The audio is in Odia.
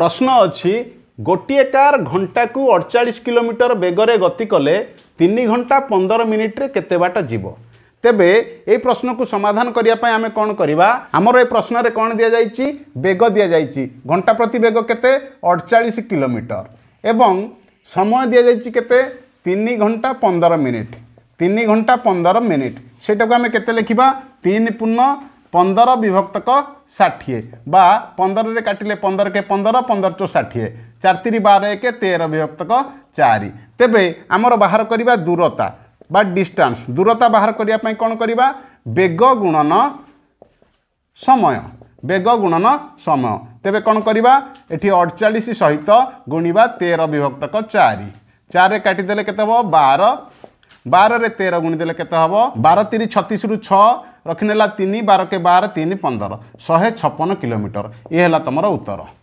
ପ୍ରଶ୍ନ ଅଛି ଗୋଟିଏ କାର୍ ଘଣ୍ଟାକୁ ଅଡ଼ଚାଳିଶ କିଲୋମିଟର ବେଗରେ ଗତି କଲେ ତିନି ଘଣ୍ଟା ପନ୍ଦର ମିନିଟ୍ରେ କେତେ ବାଟ ଯିବ ତେବେ ଏହି ପ୍ରଶ୍ନକୁ ସମାଧାନ କରିବା ପାଇଁ ଆମେ କ'ଣ କରିବା ଆମର ଏ ପ୍ରଶ୍ନରେ କ'ଣ ଦିଆଯାଇଛି ବେଗ ଦିଆଯାଇଛି ଘଣ୍ଟା ପ୍ରତି ବେଗ କେତେ ଅଡ଼ଚାଳିଶ କିଲୋମିଟର ଏବଂ ସମୟ ଦିଆଯାଇଛି କେତେ ତିନି ଘଣ୍ଟା ପନ୍ଦର ମିନିଟ୍ ତିନି ଘଣ୍ଟା ପନ୍ଦର ମିନିଟ୍ ସେଇଟାକୁ ଆମେ କେତେ ଲେଖିବା ତିନି ପୂର୍ଣ୍ଣ ପନ୍ଦର ବିଭକ୍ତକ ଷାଠିଏ ବା ପନ୍ଦରରେ କାଟିଲେ ପନ୍ଦର କେ ପନ୍ଦର ପନ୍ଦର ଚୁ ଷାଠିଏ ଚାରିତିରି ବାର ଏକ ତେର ବିଭକ୍ତକ ଚାରି ତେବେ ଆମର ବାହାର କରିବା ଦୂରତା ବା ଡିଷ୍ଟାନ୍ସ ଦୂରତା ବାହାର କରିବା ପାଇଁ କ'ଣ କରିବା ବେଗ ଗୁଣନ ସମୟ ବେଗ ଗୁଣନ ସମୟ ତେବେ କ'ଣ କରିବା ଏଠି ଅଡ଼ଚାଳିଶ ସହିତ ଗୁଣିବା ତେର ବିଭକ୍ତକ ଚାରି ଚାରିରେ କାଟିଦେଲେ କେତେ ହେବ ବାର ବାରରେ ତେର ଗୁଣିଦେଲେ କେତେ ହେବ ବାର ତିରିଶ ଛତିଶରୁ ଛଅ रखिनेला तिन बार के बार तिन पन्ध्र शहे छपन किलोमिटर ये होला उत्तर